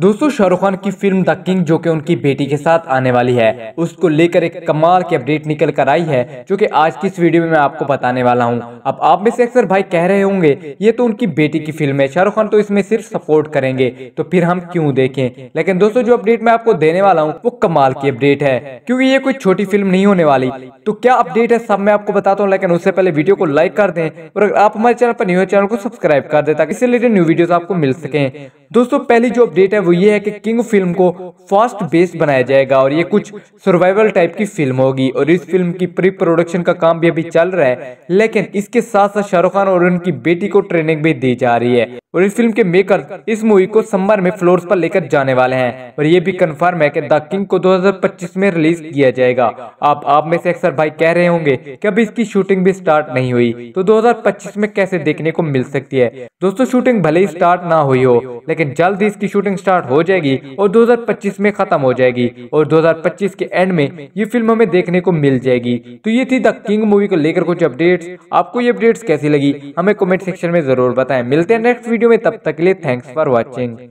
दोस्तों शाहरुख खान की film the king जो कि उनकी बेटी के साथ आने वाली है उसको लेकर एक कमाल की अपडेट निकल कर आई है जो कि आज की इस वीडियो में मैं आपको बताने वाला हूं अब आप में से अक्सर भाई कह रहे होंगे ये तो उनकी बेटी की फिल्म है शाहरुख खान तो इसमें सिर्फ सपोर्ट करेंगे तो फिर हम क्यूँ देखें लेकिन दोस्तों जो अपडेट मैं आपको देने वाला हूँ वो कमाल की अपडेट है क्यूँकी ये कोई छोटी फिल्म नहीं होने वाली तो क्या अपडेट है सब मैं आपको बताता हूँ लेकिन उससे पहले वीडियो को लाइक कर दे और अगर आप हमारे चैनल पर न्यू चैनल को सब्सक्राइब कर दे ताकि इससे रिलेटेड न्यू वीडियो आपको मिल सके दोस्तों पहली जो अपडेट है वो ये है कि किंग फिल्म को फास्ट बेस बनाया जाएगा और ये कुछ सर्वाइवल टाइप की फिल्म होगी और इस फिल्म की प्री प्रोडक्शन का काम भी अभी चल रहा है लेकिन इसके साथ साथ शाहरुख खान और उनकी बेटी को ट्रेनिंग भी दी जा रही है और इस फिल्म के मेकर इस मूवी को समर में फ्लोर्स पर लेकर जाने वाले हैं और ये भी कंफर्म है कि द किंग को 2025 में रिलीज किया जाएगा आप आप में से अक्सर भाई कह रहे होंगे कि अभी इसकी शूटिंग भी स्टार्ट नहीं हुई तो 2025 में कैसे देखने को मिल सकती है दोस्तों शूटिंग भले ही स्टार्ट ना हुई हो लेकिन जल्द ही इसकी शूटिंग स्टार्ट हो जाएगी और 2025 में ख़त्म हो जाएगी और 2025 के एंड में ये फिल्म हमें देखने को मिल जाएगी तो ये थी द किंग मूवी को लेकर कुछ अपडेट्स आपको ये अपडेट्स कैसी लगी हमें कमेंट सेक्शन में ज़रूर बताएं मिलते हैं नेक्स्ट वीडियो में तब तक के लिए थैंक्स फॉर वॉचिंग